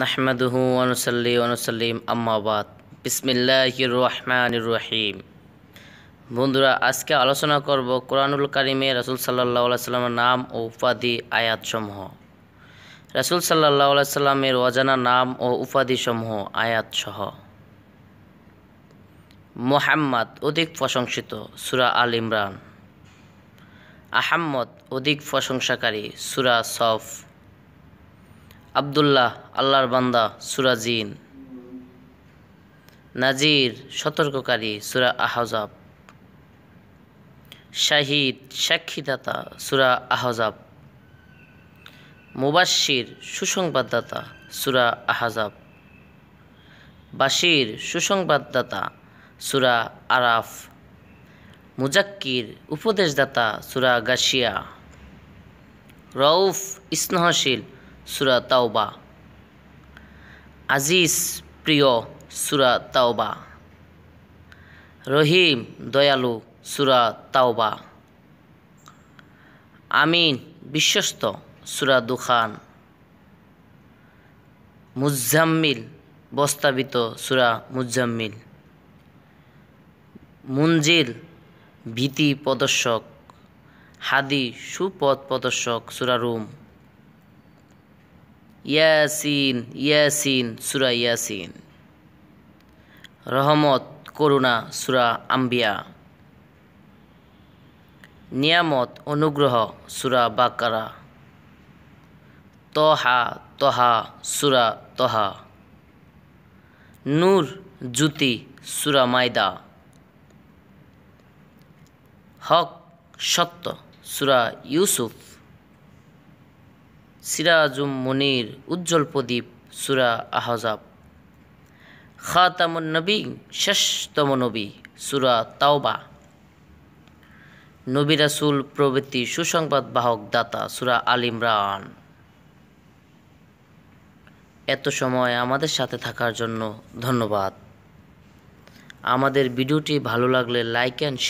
নাহমাদুহু অনুসল্লি অনুসল্লিম আম্মাবাদ বিসমিল্লাহ রহমান রহিম বন্ধুরা আজকে আলোচনা করব কোরআনুল কারিমে রসুল সাল্লাহ সাল্লামের নাম ও উপাধি আয়াতসমূহ রসুল সাল্লাহ সাল্লামের অজানা নাম ও উপাধিসমূহ আয়াতসহ মোহাম্মদ অধিক প্রশংসিত সুরা আল ইমরান আহাম্মদ অধিক প্রশংসাকারী সুরা সফ আবদুল্লাহ আল্লাহর বান্দা সুরাজিন নাজির সতর্ককারী সুরা আহজাব শাহিদ সাক্ষীদাতা সুরা আহজাব মুবাশির সুসংবাদদাতা সুরা আহজাব বাশির সুসংবাদদাতা সুরা আরাফ মুজাক্কির উপদেশদাতা সুরা গাশিয়া রউফ স্নেহশীল সুরা তাওবা আজিজ প্রিয় সুরা তাওবা রহিম দয়ালু সুরা তাওবা আমিন বিশ্বস্ত সুরা দুখান মুজাম্মিল বস্তাবিত সুরা মুজাম্মিল মুঞ্জিল ভীতি প্রদর্শক হাদি সুপথ প্রদর্শক সুরা রুম ইয়াসিন ইয়াসিন সুরা ইয়াসিন রহমত করুণা সুরা আম্বিয়া নিয়ামত অনুগ্রহ সুরা বাকারা তহা তহা সুরা তহা নূর জ্যোতি সুরা মায়দা হক সত্য সুরা ইউসুফ সিরাজুম মনির উজ্জ্বল প্রদীপ সুরা আহজাব খাতামুন নবী শেষতম নবী সুরা তাওবা নবী রাসুল প্রভৃতি সুসংবাদ বাহক দাতা সুরা আল ইমরান এত সময় আমাদের সাথে থাকার জন্য ধন্যবাদ আমাদের ভিডিওটি ভালো লাগলে লাইক অ্যান্ড